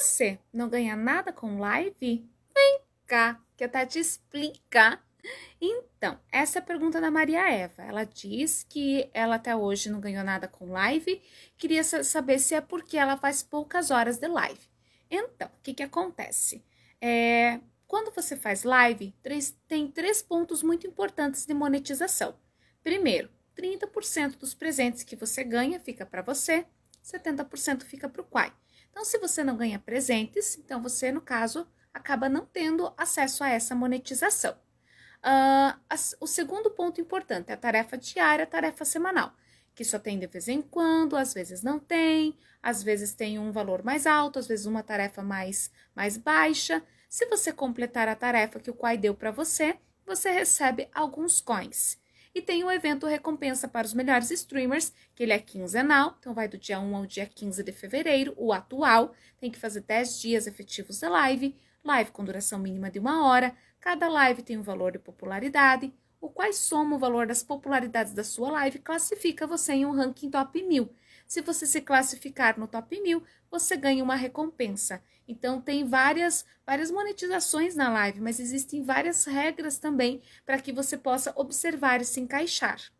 Você não ganha nada com live? Vem cá, que eu tá te explicar. Então, essa é a pergunta da Maria Eva. Ela diz que ela até hoje não ganhou nada com live, queria saber se é porque ela faz poucas horas de live. Então, o que, que acontece? É, quando você faz live, três, tem três pontos muito importantes de monetização. Primeiro, 30% dos presentes que você ganha fica para você, 70% fica para o Quai então, se você não ganha presentes, então você, no caso, acaba não tendo acesso a essa monetização. Uh, o segundo ponto importante é a tarefa diária, a tarefa semanal, que só tem de vez em quando, às vezes não tem, às vezes tem um valor mais alto, às vezes uma tarefa mais, mais baixa. Se você completar a tarefa que o Quai deu para você, você recebe alguns coins. E tem o evento Recompensa para os Melhores Streamers, que ele é quinzenal, então vai do dia 1 ao dia 15 de fevereiro, o atual. Tem que fazer 10 dias efetivos de live, live com duração mínima de uma hora. Cada live tem um valor de popularidade. O quais soma o valor das popularidades da sua live classifica você em um ranking top 1000 se você se classificar no top 1000, você ganha uma recompensa. Então tem várias várias monetizações na live, mas existem várias regras também para que você possa observar e se encaixar.